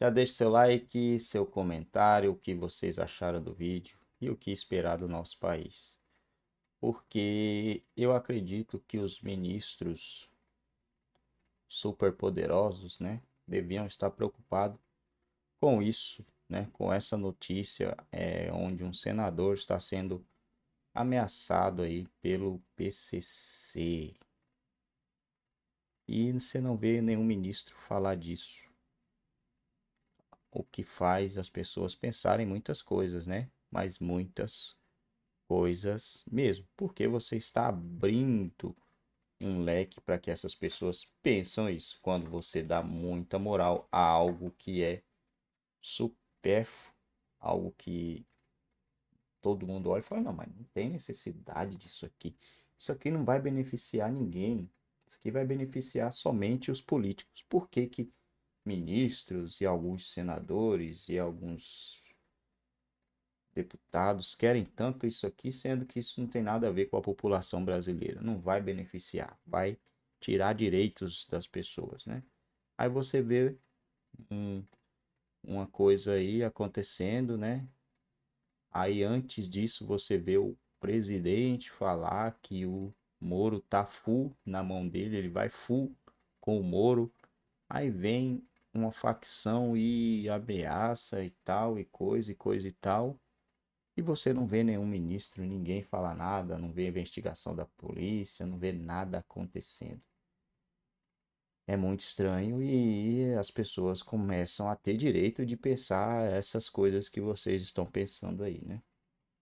Já deixe seu like, seu comentário, o que vocês acharam do vídeo e o que esperar do nosso país. Porque eu acredito que os ministros superpoderosos, né, deviam estar preocupados com isso, né, com essa notícia é, onde um senador está sendo ameaçado aí pelo PCC. E você não vê nenhum ministro falar disso o que faz as pessoas pensarem muitas coisas, né? Mas muitas coisas mesmo, porque você está abrindo um leque para que essas pessoas pensam isso, quando você dá muita moral a algo que é supérfluo, algo que todo mundo olha e fala, não, mas não tem necessidade disso aqui. Isso aqui não vai beneficiar ninguém. Isso aqui vai beneficiar somente os políticos. Por que, que ministros e alguns senadores e alguns deputados querem tanto isso aqui, sendo que isso não tem nada a ver com a população brasileira. Não vai beneficiar, vai tirar direitos das pessoas, né? Aí você vê um, uma coisa aí acontecendo, né? Aí antes disso você vê o presidente falar que o Moro tá full na mão dele, ele vai full com o Moro. Aí vem uma facção e ameaça e tal, e coisa, e coisa e tal. E você não vê nenhum ministro, ninguém fala nada, não vê investigação da polícia, não vê nada acontecendo. É muito estranho e as pessoas começam a ter direito de pensar essas coisas que vocês estão pensando aí, né?